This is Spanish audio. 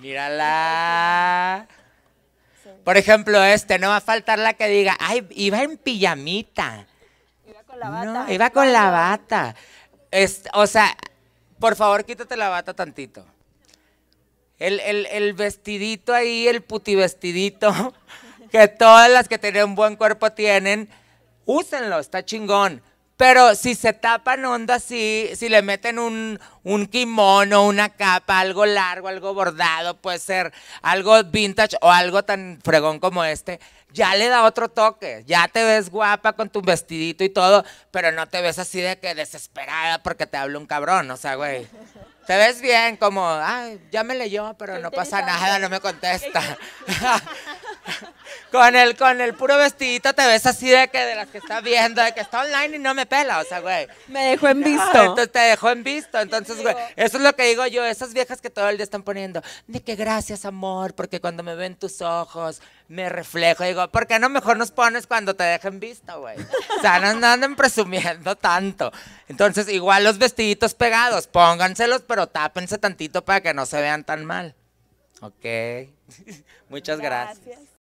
Mírala. Por ejemplo, este, no va a faltar la que diga, ay, iba en pijamita. Iba con la bata. No, iba con la bata. o sea, por favor, quítate la bata tantito. El, el vestidito ahí, el putivestidito, que todas las que tienen un buen cuerpo tienen, úsenlo, está chingón. Pero si se tapan onda así, si le meten un, un kimono, una capa, algo largo, algo bordado, puede ser algo vintage o algo tan fregón como este, ya le da otro toque. Ya te ves guapa con tu vestidito y todo, pero no te ves así de que desesperada porque te habla un cabrón, o sea, güey. Te ves bien, como, ay, ya me leyó, pero no pasa nada, no me contesta. con el, con el puro vestidito te ves así de que de las que está viendo, de que está online y no me pela, o sea, güey. Me dejó en ah, visto. entonces te dejó en visto. Entonces, güey, eso es lo que digo yo, esas viejas que todo el día están poniendo, de que gracias, amor, porque cuando me ven tus ojos, me reflejo. Digo, ¿por qué no mejor nos pones cuando te dejen visto, güey? O sea, no, no anden presumiendo tanto. Entonces, igual los vestiditos pegados, pónganselos, pero tápense tantito para que no se vean tan mal. Ok. Muchas gracias.